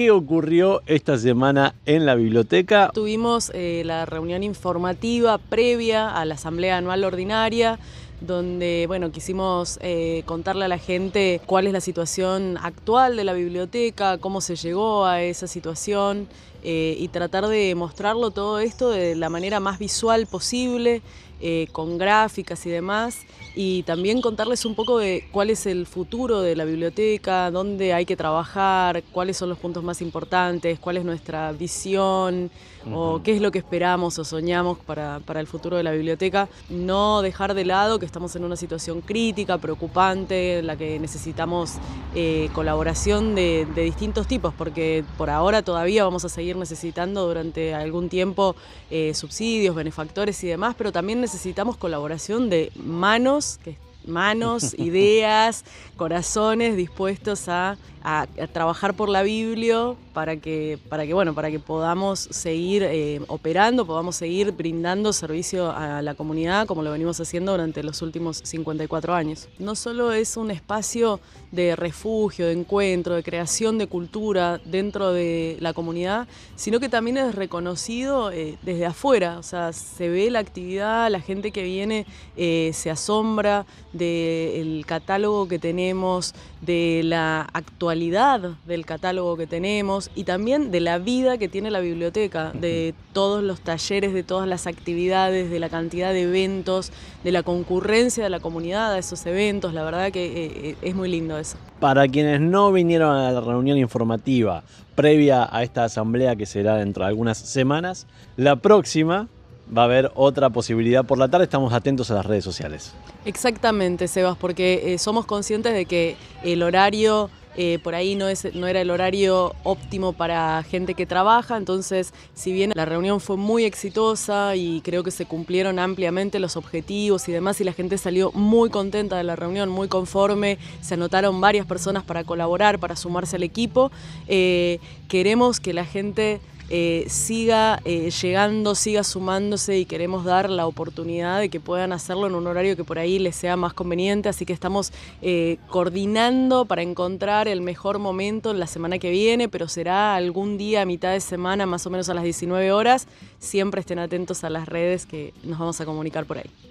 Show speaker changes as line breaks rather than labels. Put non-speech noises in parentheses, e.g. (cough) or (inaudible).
¿Qué ocurrió esta semana en la biblioteca?
Tuvimos eh, la reunión informativa previa a la Asamblea Anual Ordinaria donde bueno, quisimos eh, contarle a la gente cuál es la situación actual de la biblioteca, cómo se llegó a esa situación eh, y tratar de mostrarlo todo esto de la manera más visual posible, eh, con gráficas y demás, y también contarles un poco de cuál es el futuro de la biblioteca, dónde hay que trabajar, cuáles son los puntos más importantes, cuál es nuestra visión o qué es lo que esperamos o soñamos para, para el futuro de la biblioteca. No dejar de lado que estamos en una situación crítica, preocupante, en la que necesitamos eh, colaboración de, distintos tipos, porque por ahora todavía vamos a seguir necesitando durante algún tiempo eh, subsidios, benefactores y demás, pero también necesitamos colaboración de manos, manos, (laughs) ideas, corazones dispuestos a a, trabajar por la Biblia para que, para que, bueno, para que podamos seguir eh, operando, podamos seguir brindando servicio a la comunidad como lo venimos haciendo durante los últimos 54 años. No solo es un espacio de refugio, de encuentro, de creación de cultura dentro de la comunidad, sino que también es reconocido eh, desde afuera, o sea, se ve la actividad, la gente que viene eh, se asombra del catálogo que tenemos, de la actualidad del catálogo que tenemos y también de la vida que tiene la biblioteca, de todos los talleres, de todas las actividades, de la cantidad de eventos, de la concurrencia de la comunidad a esos eventos. La verdad que eh, eh, es muy lindo eso.
Para quienes no vinieron a la reunión informativa previa a esta asamblea que será dentro de algunas semanas, la próxima va a haber otra posibilidad por la tarde. Estamos atentos a las redes sociales.
Exactamente, Sebas, porque eh, somos conscientes de que el horario eh, por ahí no, es, no era el horario óptimo para gente que trabaja, entonces si bien la reunión fue muy exitosa y creo que se cumplieron ampliamente los objetivos y demás y la gente salió muy contenta de la reunión, muy conforme, se anotaron varias personas para colaborar, para sumarse al equipo, eh, queremos que la gente eh, siga eh, llegando, siga sumándose y queremos dar la oportunidad de que puedan hacerlo en un horario que por ahí les sea más conveniente. Así que estamos eh, coordinando para encontrar el mejor momento la semana que viene, pero será algún día a mitad de semana, más o menos a las 19 horas. Siempre estén atentos a las redes que nos vamos a comunicar por ahí.